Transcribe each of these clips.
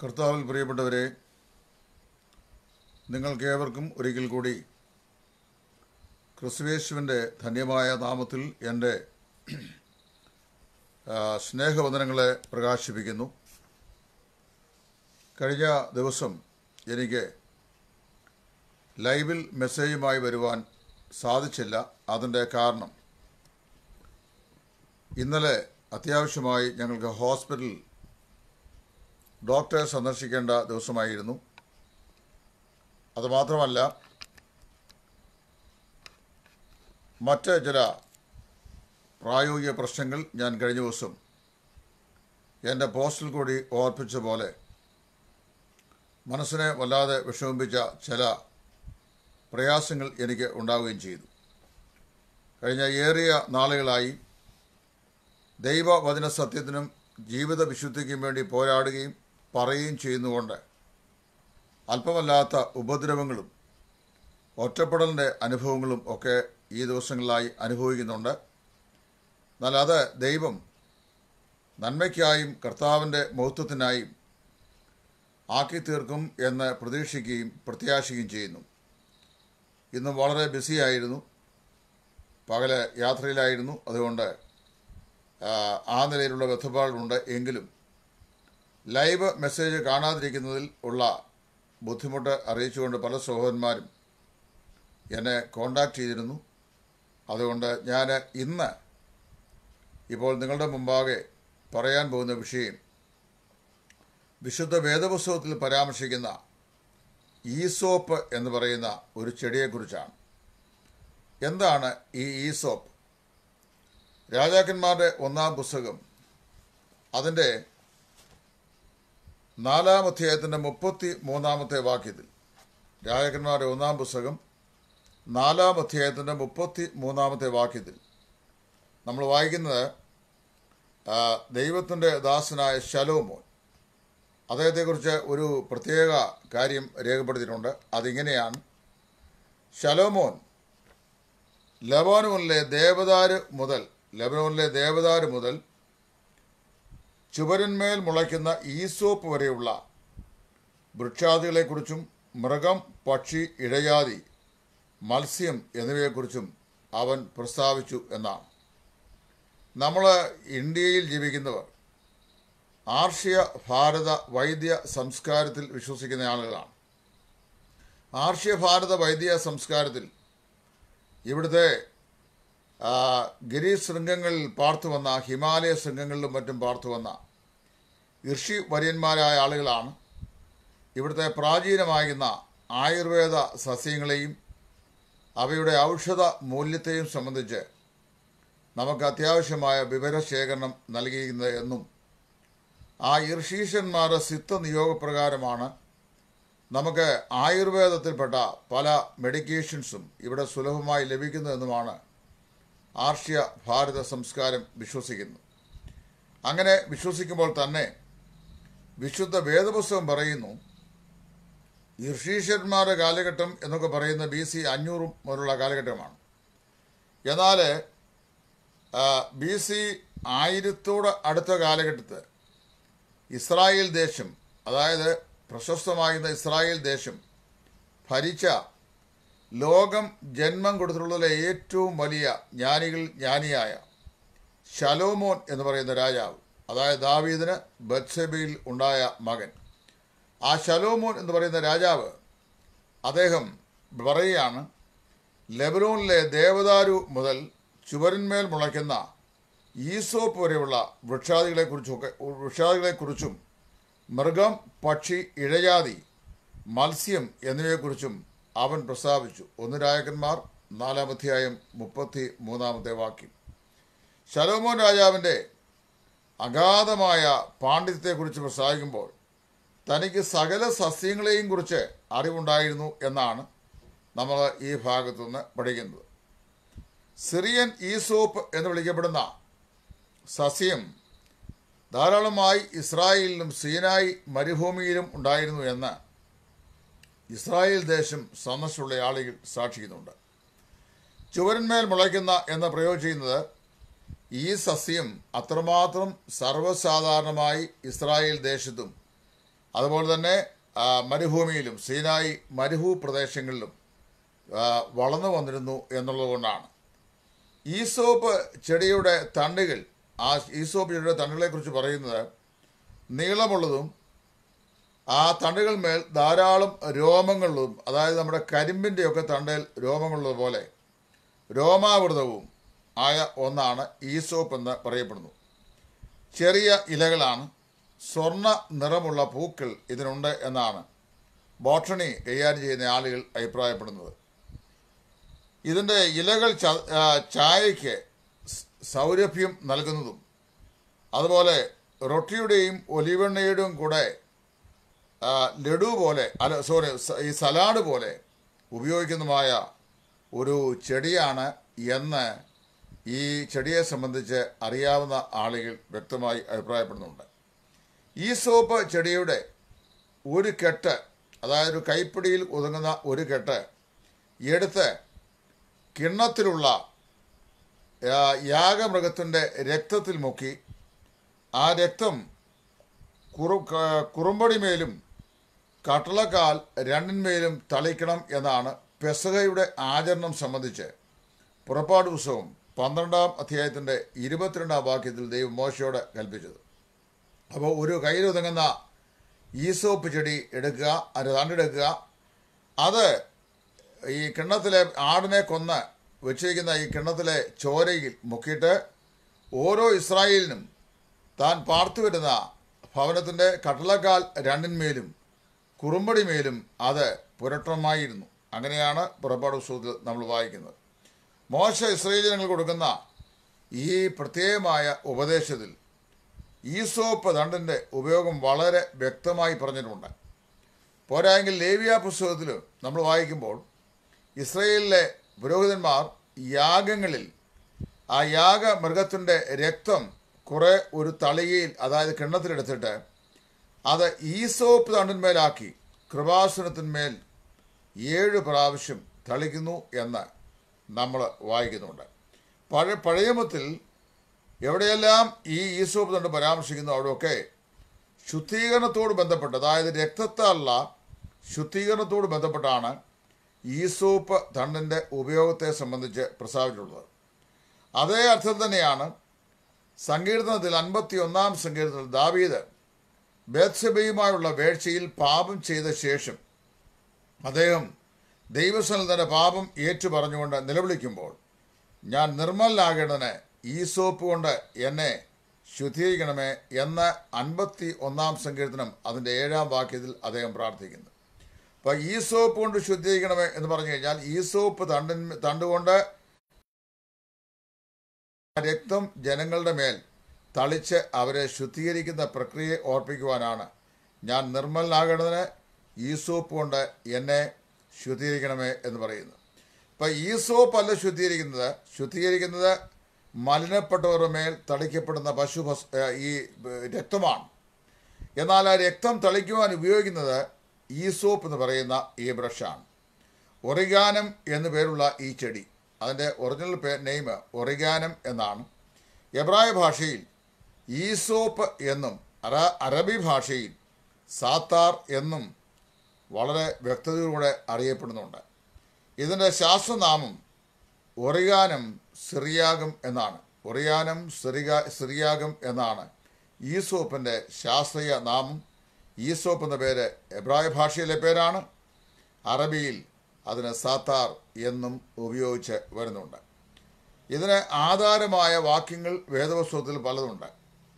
കർത്താവിൽ പ്രിയപ്പെട്ടവരെ നിങ്ങൾക്കേവർക്കും ഒരിക്കൽ കൂടി ക്രിസ്വേശുവിൻ്റെ ധന്യമായ നാമത്തിൽ എൻ്റെ സ്നേഹവന്ദനങ്ങളെ പ്രകാശിപ്പിക്കുന്നു കഴിഞ്ഞ ദിവസം എനിക്ക് ലൈവിൽ മെസ്സേജുമായി വരുവാൻ സാധിച്ചില്ല അതിൻ്റെ കാരണം ഇന്നലെ അത്യാവശ്യമായി ഞങ്ങൾക്ക് ഹോസ്പിറ്റൽ ഡോക്ടറെ സന്ദർശിക്കേണ്ട ദിവസമായിരുന്നു അതുമാത്രമല്ല മറ്റ് ചില പ്രായോഗിക പ്രശ്നങ്ങൾ ഞാൻ കഴിഞ്ഞ ദിവസം എൻ്റെ പോസ്റ്റിൽ കൂടി ഓർപ്പിച്ച പോലെ മനസ്സിനെ വല്ലാതെ വിഷമിപ്പിച്ച ചില പ്രയാസങ്ങൾ എനിക്ക് ഉണ്ടാവുകയും ചെയ്തു കഴിഞ്ഞ ഏറിയ നാളുകളായി ദൈവവചന സത്യത്തിനും ജീവിത വിശുദ്ധിക്കും വേണ്ടി പോരാടുകയും പറയുകയും ചെയ്യുന്നുകൊണ്ട് അല്പമല്ലാത്ത ഉപദ്രവങ്ങളും ഒറ്റപ്പെടലിൻ്റെ അനുഭവങ്ങളും ഒക്കെ ഈ ദിവസങ്ങളിലായി അനുഭവിക്കുന്നുണ്ട് എന്നാൽ അത് ദൈവം നന്മയ്ക്കായും കർത്താവിൻ്റെ മഹത്വത്തിനായും ആക്കി തീർക്കും എന്ന് പ്രതീക്ഷിക്കുകയും പ്രത്യാശിക്കുകയും ചെയ്യുന്നു ഇന്നും വളരെ ബിസിയായിരുന്നു പകല് യാത്രയിലായിരുന്നു അതുകൊണ്ട് ആ നിലയിലുള്ള വ്യത്ഥപ്പാടുണ്ട് എങ്കിലും ലൈവ് മെസ്സേജ് കാണാതിരിക്കുന്നതിൽ ഉള്ള ബുദ്ധിമുട്ട് അറിയിച്ചുകൊണ്ട് പല സഹോദരന്മാരും എന്നെ കോണ്ടാക്ട് ചെയ്തിരുന്നു അതുകൊണ്ട് ഞാൻ ഇന്ന് ഇപ്പോൾ നിങ്ങളുടെ മുമ്പാകെ പറയാൻ പോകുന്ന വിഷയം വിശുദ്ധ വേദപുസ്തകത്തിൽ പരാമർശിക്കുന്ന ഈസോപ്പ് എന്ന് പറയുന്ന ഒരു ചെടിയെക്കുറിച്ചാണ് എന്താണ് ഈ ഈസോപ്പ് രാജാക്കന്മാരുടെ ഒന്നാം പുസ്തകം അതിൻ്റെ നാലാം അധ്യായത്തിൻ്റെ മുപ്പത്തി മൂന്നാമത്തെ വാക്യത്തിൽ രാജകന്മാരുടെ ഒന്നാം പുസ്തകം നാലാം അധ്യായത്തിൻ്റെ മുപ്പത്തി മൂന്നാമത്തെ വാക്യത്തിൽ നമ്മൾ വായിക്കുന്നത് ദൈവത്തിൻ്റെ ദാസനായ ശലോമോൻ അദ്ദേഹത്തെക്കുറിച്ച് ഒരു പ്രത്യേക കാര്യം രേഖപ്പെടുത്തിയിട്ടുണ്ട് അതിങ്ങനെയാണ് ശലോമോൻ ലബോനോനിലെ ദേവദാര് മുതൽ ലബനോനിലെ ദേവദാര് മുതൽ ചുവരന്മേൽ മുളയ്ക്കുന്ന ഈസോപ്പ് വരെയുള്ള വൃക്ഷാദികളെക്കുറിച്ചും മൃഗം പക്ഷി ഇഴയാതി മത്സ്യം എന്നിവയെക്കുറിച്ചും അവൻ പ്രസ്താവിച്ചു എന്നാണ് നമ്മൾ ഇന്ത്യയിൽ ജീവിക്കുന്നവർ ആർഷിയ ഭാരത വൈദ്യ സംസ്കാരത്തിൽ വിശ്വസിക്കുന്ന ആളുകളാണ് ആർഷിയ ഭാരത വൈദ്യ സംസ്കാരത്തിൽ ഇവിടുത്തെ ഗിരി ശൃംഗങ്ങളിൽ പാർത്തു വന്ന ഹിമാലയ ശൃംഗങ്ങളിലും മറ്റും പാർത്തു വന്ന ഋഷി വര്യന്മാരായ ആളുകളാണ് ഇവിടുത്തെ പ്രാചീനമായിരുന്ന ആയുർവേദ സസ്യങ്ങളെയും അവയുടെ ഔഷധ മൂല്യത്തെയും സംബന്ധിച്ച് നമുക്ക് അത്യാവശ്യമായ വിവരശേഖരണം നൽകിയിരുന്നത് എന്നും ആ ഋഷീഷന്മാരുടെ സിദ്ധ നിയോഗപ്രകാരമാണ് നമുക്ക് ആയുർവേദത്തിൽപ്പെട്ട പല മെഡിക്കേഷൻസും ഇവിടെ സുലഭമായി ലഭിക്കുന്നതെന്നുമാണ് ആർഷ്യ ഭാരത സംസ്കാരം വിശ്വസിക്കുന്നത് അങ്ങനെ വിശ്വസിക്കുമ്പോൾ തന്നെ വിശുദ്ധ വേദപുസ്തകം പറയുന്നു ഋഷീശ്വരന്മാരുടെ കാലഘട്ടം എന്നൊക്കെ പറയുന്ന ബി സി അഞ്ഞൂറ് മുതലുള്ള കാലഘട്ടമാണ് എന്നാൽ ബി സി ആയിരത്തോട് അടുത്ത കാലഘട്ടത്ത് ഇസ്രായേൽ ദേശം അതായത് പ്രശസ്തമായിരുന്ന ഇസ്രായേൽ ദേശം ഭരിച്ച ലോകം ജന്മം കൊടുത്തിട്ടുള്ള ഏറ്റവും വലിയ ജ്ഞാനികൾ ജ്ഞാനിയായ ശലോമോൻ എന്ന് പറയുന്ന രാജാവ് അതായത് ദാവീദിന് ബത്സബയിൽ ഉണ്ടായ മകൻ ആ ശലോമോൻ എന്ന് പറയുന്ന രാജാവ് അദ്ദേഹം പറയുകയാണ് ലെബനോണിലെ ദേവദാരു മുതൽ ചുവരന്മേൽ മുളയ്ക്കുന്ന ഈസോപ്പ് വരെയുള്ള വൃക്ഷാദികളെക്കുറിച്ചൊക്കെ വൃക്ഷാദികളെക്കുറിച്ചും മൃഗം പക്ഷി ഇഴജാതി മത്സ്യം എന്നിവയെക്കുറിച്ചും അവൻ പ്രസ്താവിച്ചു ഒന്ന് രാജകന്മാർ നാലാമധ്യായം മുപ്പത്തി മൂന്നാമത്തെ വാക്യം ശലോമോൻ രാജാവിൻ്റെ അഗാധമായ പാണ്ഡിത്യത്തെക്കുറിച്ച് പ്രസ്താവിക്കുമ്പോൾ തനിക്ക് സകല സസ്യങ്ങളെയും കുറിച്ച് അറിവുണ്ടായിരുന്നു എന്നാണ് നമ്മൾ ഈ ഭാഗത്തു നിന്ന് പഠിക്കുന്നത് സിറിയൻ ഈസോപ്പ് എന്ന് വിളിക്കപ്പെടുന്ന സസ്യം ധാരാളമായി ഇസ്രായേലിലും സീനായി മരുഭൂമിയിലും ഉണ്ടായിരുന്നു എന്ന് ഇസ്രായേൽ ദേശം സന്ദർശമുള്ള ആളുകൾ സാക്ഷിക്കുന്നുണ്ട് ചുവരന്മേൽ മുളയ്ക്കുന്ന എന്ന് പ്രയോഗിച്ചിരുന്നത് ഈ സസ്യം അത്രമാത്രം സർവ്വസാധാരണമായി ഇസ്രായേൽ ദേശത്തും അതുപോലെ തന്നെ മരുഭൂമിയിലും സീനായി മരുഭൂ പ്രദേശങ്ങളിലും വളർന്നു വന്നിരുന്നു എന്നുള്ളതുകൊണ്ടാണ് ഈസോപ്പ് ചെടിയുടെ തണ്ടുകൾ ആ ഈസോപ്പ് ചെടിയുടെ തണ്ടുകളെക്കുറിച്ച് പറയുന്നത് നീളമുള്ളതും ആ തണ്ടുകൾ മേൽ ധാരാളം രോമങ്ങളുള്ളതും അതായത് നമ്മുടെ കരിമ്പിൻ്റെയൊക്കെ തണ്ടയിൽ രോമങ്ങളുള്ളതുപോലെ രോമാവൃതവും ആയ ഒന്നാണ് ഈസോപ്പ് എന്ന് പറയപ്പെടുന്നു ചെറിയ ഇലകളാണ് സ്വർണ്ണ നിറമുള്ള പൂക്കൾ ഇതിനുണ്ട് എന്നാണ് ബോട്ടണി കൈകാര്യം ചെയ്യുന്ന ആളുകൾ അഭിപ്രായപ്പെടുന്നത് ഇതിൻ്റെ ഇലകൾ ചായയ്ക്ക് സൗരഭ്യം നൽകുന്നതും അതുപോലെ റൊട്ടിയുടെയും ഒലിവെണ്ണയുടെയും കൂടെ ലഡു പോലെ അല്ല സോറി ഈ സലാഡ് പോലെ ഉപയോഗിക്കുന്നതുമായ ഒരു ചെടിയാണ് എന്ന് ഈ ചെടിയെ സംബന്ധിച്ച് അറിയാവുന്ന ആളുകൾ വ്യക്തമായി അഭിപ്രായപ്പെടുന്നുണ്ട് ഈ സോപ്പ് ചെടിയുടെ ഒരു കെട്ട് അതായത് ഒരു കൈപ്പിടിയിൽ ഒതുങ്ങുന്ന ഒരു കെട്ട് എടുത്ത് കിണ്ണത്തിലുള്ള യാഗമൃഗത്തിൻ്റെ രക്തത്തിൽ മുക്കി ആ രക്തം കുറു കുറുമ്പടിമേലും കട്ടളക്കാൽ രണ്ടിന്മേലും തളിക്കണം എന്നാണ് പെസഹയുടെ ആചരണം സംബന്ധിച്ച് പുറപ്പാട് ദിവസവും പന്ത്രണ്ടാം അധ്യായത്തിൻ്റെ ഇരുപത്തിരണ്ടാം വാക്യത്തിൽ ദൈവം മോശയോട് കൽപ്പിച്ചത് അപ്പോൾ ഒരു കയ്യിലൊതുങ്ങുന്ന ഈസോപ്പ് ചെടി എടുക്കുക അതിൻ്റെ തണ്ടെടുക്കുക അത് ഈ കിണ്ണത്തിലെ ആടിനെ കൊന്ന് വെച്ചിരിക്കുന്ന ഈ കിണ്ണത്തിലെ ചോരയിൽ മുക്കിയിട്ട് ഓരോ ഇസ്രായേലിനും താൻ പാർത്തു വരുന്ന ഭവനത്തിൻ്റെ കട്ടളക്കാൽ രണ്ടിന്മേലും കുറുമ്പടിമേലും അത് പുരട്ടമായിരുന്നു അങ്ങനെയാണ് പുറപ്പാട് പുസ്തകത്തിൽ നമ്മൾ വായിക്കുന്നത് മോശ ജനങ്ങൾ കൊടുക്കുന്ന ഈ പ്രത്യേകമായ ഉപദേശത്തിൽ ഈസോപ്പ് ദണ്ടിൻ്റെ ഉപയോഗം വളരെ വ്യക്തമായി പറഞ്ഞിട്ടുണ്ട് പോരായെങ്കിൽ ലേവിയ പുസ്തകത്തിൽ നമ്മൾ വായിക്കുമ്പോൾ ഇസ്രയേലിലെ പുരോഹിതന്മാർ യാഗങ്ങളിൽ ആ യാഗ മൃഗത്തിൻ്റെ രക്തം കുറേ ഒരു തളികയിൽ അതായത് കിണ്ണത്തിലെടുത്തിട്ട് അത് ഈസോപ്പ് തണ്ടിന്മേലാക്കി കൃപാസനത്തിന്മേൽ ഏഴ് പ്രാവശ്യം തളിക്കുന്നു എന്ന് നമ്മൾ വായിക്കുന്നുണ്ട് പഴയ പഴയമത്തിൽ എവിടെയെല്ലാം ഈ ഈശോപ്പ് കൊണ്ട് പരാമർശിക്കുന്നു അവിടെയൊക്കെ ശുദ്ധീകരണത്തോട് ബന്ധപ്പെട്ട് അതായത് രക്തത്താലുള്ള ശുദ്ധീകരണത്തോട് ബന്ധപ്പെട്ടാണ് ഈസോപ്പ് തണ്ടിൻ്റെ ഉപയോഗത്തെ സംബന്ധിച്ച് പ്രസ്താവിച്ചിട്ടുള്ളത് അതേ അർത്ഥം തന്നെയാണ് സങ്കീർത്തനത്തിൽ അൻപത്തി ഒന്നാം സങ്കീർത്തനത്തിൽ ദാവീദ് ബേത്സബയുമായുള്ള വേഴ്ചയിൽ പാപം ചെയ്ത ശേഷം അദ്ദേഹം ദൈവസ്ഥലം തൻ്റെ പാപം പറഞ്ഞുകൊണ്ട് നിലവിളിക്കുമ്പോൾ ഞാൻ നിർമ്മലനാകേണ്ടതിന് സോപ്പ് കൊണ്ട് എന്നെ ശുദ്ധീകരിക്കണമേ എന്ന അൻപത്തി ഒന്നാം സങ്കീർത്തനം അതിൻ്റെ ഏഴാം വാക്യത്തിൽ അദ്ദേഹം പ്രാർത്ഥിക്കുന്നു അപ്പോൾ സോപ്പ് കൊണ്ട് ശുദ്ധീകരിക്കണമേ എന്ന് പറഞ്ഞു കഴിഞ്ഞാൽ സോപ്പ് തണ്ടിൻ തണ്ടുകൊണ്ട് രക്തം ജനങ്ങളുടെ മേൽ തളിച്ച് അവരെ ശുദ്ധീകരിക്കുന്ന പ്രക്രിയയെ ഓർപ്പിക്കുവാനാണ് ഞാൻ നിർമ്മലനാകേണ്ടതിന് സോപ്പ് കൊണ്ട് എന്നെ ശുദ്ധീകരിക്കണമേ എന്ന് പറയുന്നു ഇപ്പം ഈ അല്ല ശുദ്ധീകരിക്കുന്നത് ശുദ്ധീകരിക്കുന്നത് മലിനപ്പെട്ടവരുടെ മേൽ തളിക്കപ്പെടുന്ന പശു ഈ രക്തമാണ് എന്നാൽ ആ രക്തം തളിക്കുവാൻ ഉപയോഗിക്കുന്നത് ഈ സോപ്പ് എന്ന് പറയുന്ന ഈ ബ്രഷാണ് ഒറിഗാനം എന്നു പേരുള്ള ഈ ചെടി അതിൻ്റെ ഒറിജിനൽ പേ നെയിം ഒറിഗാനം എന്നാണ് എബ്രായ ഭാഷയിൽ ഈസോപ്പ് എന്നും അറബി ഭാഷയിൽ സാത്താർ എന്നും വളരെ വ്യക്തതയോടെ അറിയപ്പെടുന്നുണ്ട് ഇതിൻ്റെ ശാസ്ത്രനാമം ഒറിയാനം സിറിയാകും എന്നാണ് ഒറിയാനം സിറിയ സിറിയാകം എന്നാണ് ഈസോപ്പിൻ്റെ ശാസ്ത്രീയ നാമം ഈസോപ്പ് എന്ന പേര് എബ്രായ ഭാഷയിലെ പേരാണ് അറബിയിൽ അതിന് സാത്താർ എന്നും ഉപയോഗിച്ച് വരുന്നുണ്ട് ഇതിന് ആധാരമായ വാക്യങ്ങൾ വേദവസ്തുവത്തിൽ പലതുണ്ട്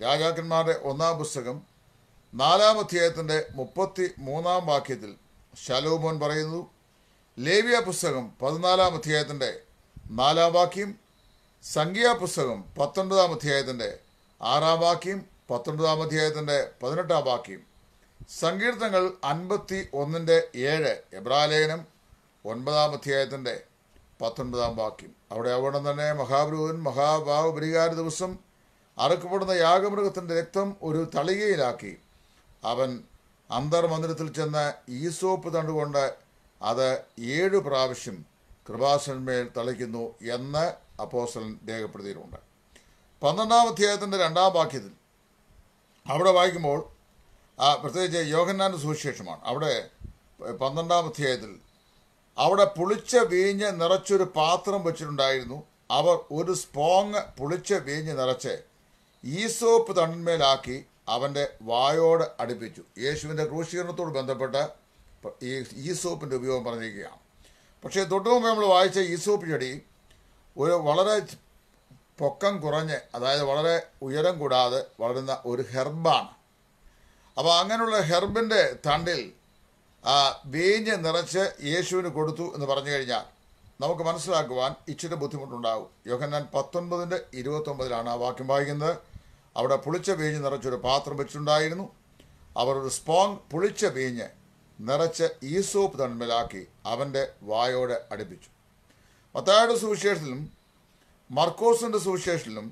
രാജാക്കന്മാരുടെ ഒന്നാം പുസ്തകം നാലാം അധ്യായത്തിൻ്റെ മുപ്പത്തി മൂന്നാം വാക്യത്തിൽ ശലോമോൻ പറയുന്നു ലേവ്യ പുസ്തകം പതിനാലാം അധ്യായത്തിൻ്റെ നാലാം വാക്യം സംഖ്യാ പുസ്തകം പത്തൊൻപതാം അധ്യായത്തിൻ്റെ ആറാം വാക്യം പത്തൊൻപതാം അധ്യായത്തിൻ്റെ പതിനെട്ടാം വാക്യം സങ്കീർത്തങ്ങൾ അൻപത്തി ഒന്നിൻ്റെ ഏഴ് എബ്രാലേനം ഒൻപതാം അധ്യായത്തിൻ്റെ പത്തൊൻപതാം വാക്യം അവിടെ അവിടെ തന്നെ മഹാപുരുവൻ മഹാഭാവപരിഹാര ദിവസം അറുക്കപ്പെടുന്ന യാഗമൃഗത്തിൻ്റെ രക്തം ഒരു തളികയിലാക്കി അവൻ അന്തർമന്ദിരത്തിൽ ചെന്ന് ഈസോപ്പ് തണ്ടുകൊണ്ട് അത് ഏഴ് പ്രാവശ്യം കൃപാസനമേൽ തളിക്കുന്നു എന്ന് അപ്പോസ്റ്റലൻ രേഖപ്പെടുത്തിയിട്ടുണ്ട് പന്ത്രണ്ടാം അധ്യായത്തിൻ്റെ രണ്ടാം വാക്യത്തിൽ അവിടെ വായിക്കുമ്പോൾ പ്രത്യേകിച്ച് യോഹന്നാൻ്റെ സുവിശേഷമാണ് അവിടെ പന്ത്രണ്ടാം അധ്യായത്തിൽ അവിടെ പുളിച്ച വീഞ്ഞ് നിറച്ചൊരു പാത്രം വെച്ചിട്ടുണ്ടായിരുന്നു അവർ ഒരു സ്പോങ് പുളിച്ച വീഞ്ഞ് നിറച്ച് ഈസോപ്പ് തണ്ണിന്മേലാക്കി അവൻ്റെ വായോട് അടുപ്പിച്ചു യേശുവിൻ്റെ ക്രൂശീകരണത്തോട് ബന്ധപ്പെട്ട് ഈ ഈസോപ്പിൻ്റെ ഉപയോഗം പറഞ്ഞിരിക്കുകയാണ് പക്ഷേ തൊട്ടു മുമ്പ് നമ്മൾ വായിച്ച ഈസോപ്പ് ചെടി ഒരു വളരെ പൊക്കം കുറഞ്ഞ് അതായത് വളരെ ഉയരം കൂടാതെ വളരുന്ന ഒരു ഹെർബാണ് അപ്പോൾ അങ്ങനെയുള്ള ഹെർബിൻ്റെ തണ്ടിൽ വീഞ്ഞ് നിറച്ച് യേശുവിന് കൊടുത്തു എന്ന് പറഞ്ഞു കഴിഞ്ഞാൽ നമുക്ക് മനസ്സിലാക്കുവാൻ ഇച്ചിരി ബുദ്ധിമുട്ടുണ്ടാകും യോഹന്നാൻ പത്തൊൻപതിൻ്റെ ഇരുപത്തൊമ്പതിലാണ് ആ വാക്യം വായിക്കുന്നത് അവിടെ പുളിച്ച വീഞ്ഞ് നിറച്ചൊരു പാത്രം വെച്ചിട്ടുണ്ടായിരുന്നു അവർ ഒരു സ്പോങ് പുളിച്ച വീഞ്ഞ് നിറച്ച് ഈസോപ്പ് തണ്മലാക്കി അവൻ്റെ വായോടെ അടുപ്പിച്ചു മത്തായുടെ സുവിശേഷത്തിലും മർക്കോസിൻ്റെ സുവിശേഷത്തിലും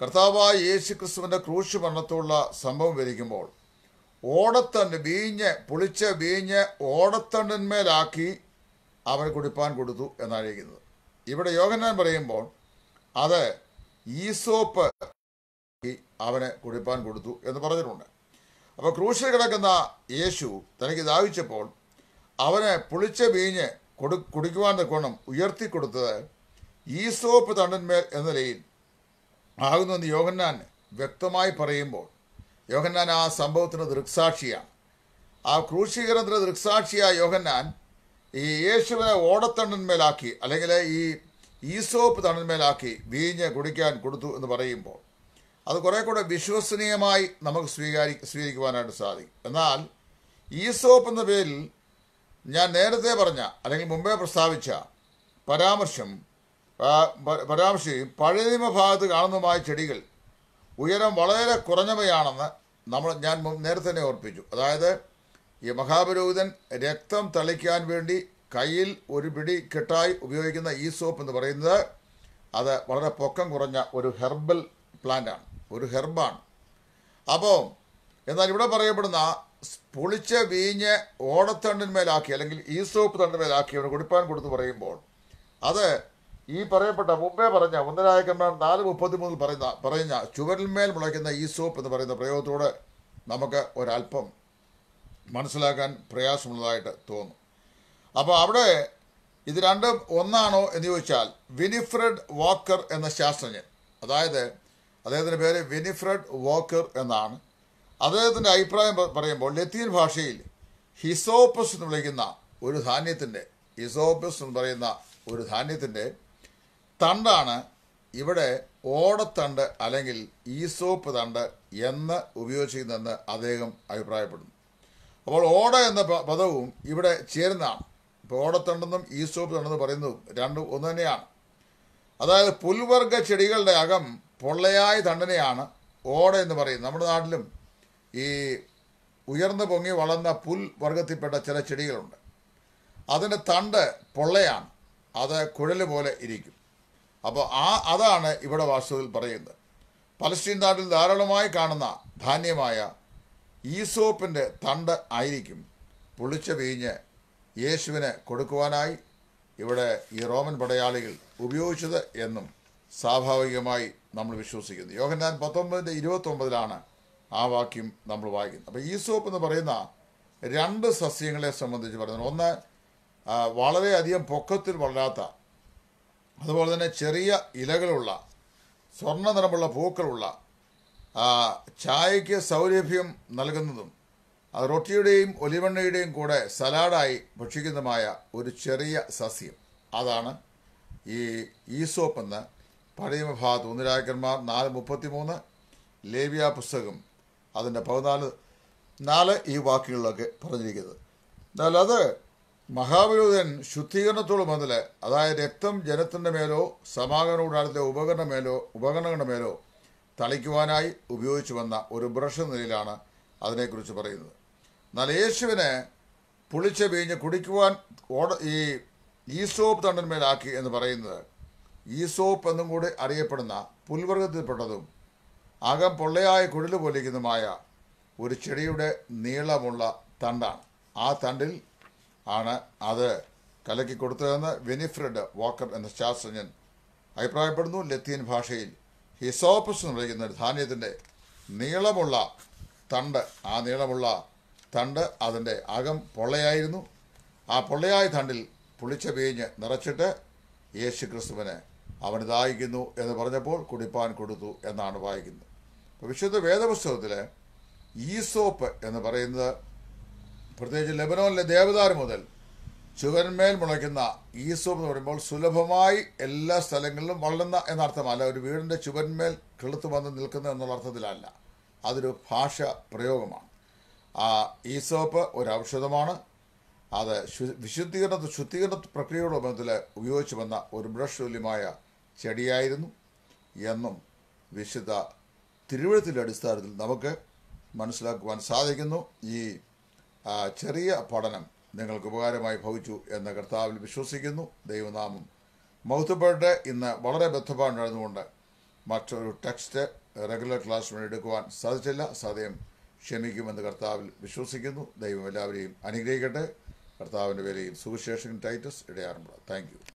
കർത്താവായ യേശു ക്രിസ്തുവിൻ്റെ ക്രൂശ് മരണത്തുള്ള സംഭവം വരിക്കുമ്പോൾ ഓടത്തണ്ട് വീഞ്ഞ് പുളിച്ച വീഞ്ഞ് ഓടത്തണ്ടിന്മേലാക്കി അവൻ കുടിപ്പാൻ കൊടുത്തു എന്നാണ് എഴുതിക്കുന്നത് ഇവിടെ യോഗനാൻ പറയുമ്പോൾ അത് ഈസോപ്പ് ഈ അവന് കുടിപ്പാൻ കൊടുത്തു എന്ന് പറഞ്ഞിട്ടുണ്ട് അപ്പോൾ ക്രൂശിൽ കിടക്കുന്ന യേശു തനിക്ക് ദാവിച്ചപ്പോൾ അവനെ പുളിച്ച വീഞ്ഞ് കൊടു കുടിക്കുവാൻ ഉയർത്തി ഉയർത്തിക്കൊടുത്തത് ഈസോപ്പ് തണ്ടന്മേൽ എന്ന നിലയിൽ ആകുന്നുവെന്ന് യോഗന്നാൻ വ്യക്തമായി പറയുമ്പോൾ യോഹന്നാൻ ആ സംഭവത്തിന് ദൃക്സാക്ഷിയാണ് ആ ക്രൂശീകരണത്തിന് ദൃക്സാക്ഷിയായ യോഹന്നാൻ ഈ യേശുവിനെ ഓടത്തണ്ണന്മേലാക്കി അല്ലെങ്കിൽ ഈ ഈസോപ്പ് തണ്ണന്മേലാക്കി വീഞ്ഞ് കുടിക്കാൻ കൊടുത്തു എന്ന് പറയുമ്പോൾ അത് കുറേ കൂടെ വിശ്വസനീയമായി നമുക്ക് സ്വീകാരി സ്വീകരിക്കുവാനായിട്ട് സാധിക്കും എന്നാൽ ഈസോപ്പ് എന്ന പേരിൽ ഞാൻ നേരത്തെ പറഞ്ഞ അല്ലെങ്കിൽ മുമ്പേ പ്രസ്താവിച്ച പരാമർശം പരാമർശം പഴയ ഭാഗത്ത് കാണുന്നതുമായ ചെടികൾ ഉയരം വളരെ കുറഞ്ഞവയാണെന്ന് നമ്മൾ ഞാൻ നേരത്തെ തന്നെ ഓർപ്പിച്ചു അതായത് ഈ മഹാപുരോഹിതൻ രക്തം തളിക്കാൻ വേണ്ടി കയ്യിൽ ഒരു പിടി കെട്ടായി ഉപയോഗിക്കുന്ന ഈ സോപ്പ് എന്ന് പറയുന്നത് അത് വളരെ പൊക്കം കുറഞ്ഞ ഒരു ഹെർബൽ പ്ലാന്റാണ് ഒരു ഹെർബാണ് അപ്പോൾ എന്നാൽ ഇവിടെ പറയപ്പെടുന്ന പുളിച്ച വീഞ്ഞ് ഓടത്തണ്ടിന്മേലാക്കി അല്ലെങ്കിൽ ഈസോപ്പ് തണ്ടിന്മേലാക്കി അവന് കുടിപ്പാൻ കൊടുത്ത് പറയുമ്പോൾ അത് ഈ പറയപ്പെട്ട മുമ്പേ പറഞ്ഞ ഒന്നരായ നാല് മുപ്പത്തി മൂന്നിൽ പറയുന്ന പറയുന്ന ചുവരിന്മേൽ മുളയ്ക്കുന്ന ഈസോപ്പ് എന്ന് പറയുന്ന പ്രയോഗത്തോടെ നമുക്ക് ഒരല്പം മനസ്സിലാക്കാൻ പ്രയാസമുള്ളതായിട്ട് തോന്നും അപ്പോൾ അവിടെ ഇത് രണ്ടും ഒന്നാണോ എന്ന് ചോദിച്ചാൽ വിനിഫ്രഡ് വാക്കർ എന്ന ശാസ്ത്രജ്ഞൻ അതായത് അദ്ദേഹത്തിൻ്റെ പേര് വിനിഫ്രഡ് വോക്കർ എന്നാണ് അദ്ദേഹത്തിൻ്റെ അഭിപ്രായം പറയുമ്പോൾ ലത്തീൻ ഭാഷയിൽ ഹിസോപ്പസ് എന്ന് വിളിക്കുന്ന ഒരു ധാന്യത്തിൻ്റെ ഹിസോപ്പസ് എന്ന് പറയുന്ന ഒരു ധാന്യത്തിൻ്റെ തണ്ടാണ് ഇവിടെ ഓടത്തണ്ട് അല്ലെങ്കിൽ ഈസോപ്പ് തണ്ട് എന്ന് ഉപയോഗിച്ചിരുന്നെന്ന് അദ്ദേഹം അഭിപ്രായപ്പെടുന്നു അപ്പോൾ ഓട എന്ന പദവും ഇവിടെ ചേരുന്നതാണ് ഇപ്പോൾ ഓടത്തണ്ടെന്നും ഈസോപ്പ് തണ്ടെന്നും പറയുന്നതും രണ്ടും ഒന്ന് തന്നെയാണ് അതായത് പുൽവർഗ ചെടികളുടെ അകം പൊള്ളയായ തണ്ടനെയാണ് ഓട എന്ന് പറയുന്നത് നമ്മുടെ നാട്ടിലും ഈ ഉയർന്നു പൊങ്ങി വളർന്ന പുൽ വർഗത്തിൽപ്പെട്ട ചില ചെടികളുണ്ട് അതിൻ്റെ തണ്ട് പൊള്ളയാണ് അത് കുഴൽ പോലെ ഇരിക്കും അപ്പോൾ ആ അതാണ് ഇവിടെ വാസ്തവത്തിൽ പറയുന്നത് പലസ്റ്റീൻ നാട്ടിൽ ധാരാളമായി കാണുന്ന ധാന്യമായ ഈസോപ്പിൻ്റെ തണ്ട് ആയിരിക്കും പുളിച്ച വീഞ്ഞ് യേശുവിന് കൊടുക്കുവാനായി ഇവിടെ ഈ റോമൻ പടയാളികൾ ഉപയോഗിച്ചത് എന്നും സ്വാഭാവികമായി നമ്മൾ വിശ്വസിക്കുന്നു യോഹന്നാൻ പത്തൊമ്പതിൻ്റെ ഇരുപത്തൊമ്പതിലാണ് ആ വാക്യം നമ്മൾ വായിക്കുന്നത് അപ്പോൾ ഈസോപ്പ് എന്ന് പറയുന്ന രണ്ട് സസ്യങ്ങളെ സംബന്ധിച്ച് പറയുന്നത് ഒന്ന് വളരെയധികം പൊക്കത്തിൽ വളരാത്ത അതുപോലെ തന്നെ ചെറിയ ഇലകളുള്ള സ്വർണ്ണ നിറമുള്ള പൂക്കളുള്ള ചായയ്ക്ക് സൗരഭ്യം നൽകുന്നതും റൊട്ടിയുടെയും ഒലിവെണ്ണയുടെയും കൂടെ സലാഡായി ഭക്ഷിക്കുന്നതുമായ ഒരു ചെറിയ സസ്യം അതാണ് ഈ ഈസോപ്പ് എന്ന് പഴയമഭാഗത്ത് ഒന്ന് രാജക്കന്മാർ നാല് മുപ്പത്തി മൂന്ന് ലേവ്യ പുസ്തകം അതിൻ്റെ പതിനാല് നാല് ഈ വാക്കുകളിലൊക്കെ പറഞ്ഞിരിക്കുന്നത് എന്നാൽ അത് മഹാവിരോധൻ ശുദ്ധീകരണത്തോട് മുതൽ അതായത് രക്തം ജനത്തിൻ്റെ മേലോ സമാഗമന കൂടാരത്തിലെ ഉപകരണ മേലോ ഉപകരണങ്ങളുടെ മേലോ തളിക്കുവാനായി ഉപയോഗിച്ചു വന്ന ഒരു ബ്രഷ് നിലയിലാണ് അതിനെക്കുറിച്ച് പറയുന്നത് എന്നാൽ യേശുവിനെ പുളിച്ച വീഞ്ഞ് കുടിക്കുവാൻ ഓട ഈ ഈസോപ്പ് തണ്ടന്മേലാക്കി എന്ന് പറയുന്നത് ഈസോപ്പ് എന്നും കൂടി അറിയപ്പെടുന്ന പുൽവർഗത്തിൽപ്പെട്ടതും അകം പൊള്ളയായ കുഴൽ പോലിരിക്കുന്നതുമായ ഒരു ചെടിയുടെ നീളമുള്ള തണ്ടാണ് ആ തണ്ടിൽ ആണ് അത് കലക്കി കൊടുത്തതെന്ന് വെനിഫ്രഡ് വാക്കർ എന്ന ശാസ്ത്രജ്ഞൻ അഭിപ്രായപ്പെടുന്നു ലത്തീൻ ഭാഷയിൽ ഹിസോപ്പസ് എന്ന് പറയുന്ന ഒരു ധാന്യത്തിൻ്റെ നീളമുള്ള തണ്ട് ആ നീളമുള്ള തണ്ട് അതിൻ്റെ അകം പൊള്ളയായിരുന്നു ആ പൊള്ളയായ തണ്ടിൽ പുളിച്ച വീഞ്ഞ് നിറച്ചിട്ട് യേശു ക്രിസ്തുവിനെ അവൻ ദാഹിക്കുന്നു എന്ന് പറഞ്ഞപ്പോൾ കുടിപ്പാൻ കൊടുത്തു എന്നാണ് വായിക്കുന്നത് വിശുദ്ധ വേദപുസ്തകത്തിൽ ഈസോപ്പ് എന്ന് പറയുന്നത് പ്രത്യേകിച്ച് ലബനോനിലെ ദേവദാർ മുതൽ ചുവന്മേൽ മുളയ്ക്കുന്ന ഈസോപ്പ് എന്ന് പറയുമ്പോൾ സുലഭമായി എല്ലാ സ്ഥലങ്ങളിലും വളരുന്ന എന്നർത്ഥമല്ല ഒരു വീടിൻ്റെ ചുവന്മേൽ കിളുത്ത് വന്ന് നിൽക്കുന്ന എന്നുള്ള അർത്ഥത്തിലല്ല അതൊരു ഭാഷ പ്രയോഗമാണ് ആ ഈസോപ്പ് ഒരു ഔഷധമാണ് അത് വിശുദ്ധീകരണ ശുദ്ധീകരണ പ്രക്രിയയുടെ ബന്ധത്തിൽ ഉപയോഗിച്ചു വന്ന ഒരു ബ്രഷ് തുല്യമായ ചെടിയായിരുന്നു എന്നും വിശുദ്ധ തിരുവഴുത്തിൻ്റെ അടിസ്ഥാനത്തിൽ നമുക്ക് മനസ്സിലാക്കുവാൻ സാധിക്കുന്നു ഈ ചെറിയ പഠനം നിങ്ങൾക്ക് ഉപകാരമായി ഭവിച്ചു എന്ന കർത്താവിൽ വിശ്വസിക്കുന്നു ദൈവനാമം മൗത്തുപ്പെട്ട് ഇന്ന് വളരെ ബദ്ധപ്പാട് മറ്റൊരു ടെക്സ്റ്റ് റെഗുലർ ക്ലാസ് വഴി എടുക്കുവാൻ സാധിച്ചില്ല സദയം ക്ഷമിക്കുമെന്ന് കർത്താവിൽ വിശ്വസിക്കുന്നു ദൈവം എല്ലാവരെയും അനുഗ്രഹിക്കട്ടെ കർത്താവിൻ്റെ പേരെയും സുവിശേഷൻ ടൈറ്റസ് ഇടയാറുണ്ട് താങ്ക്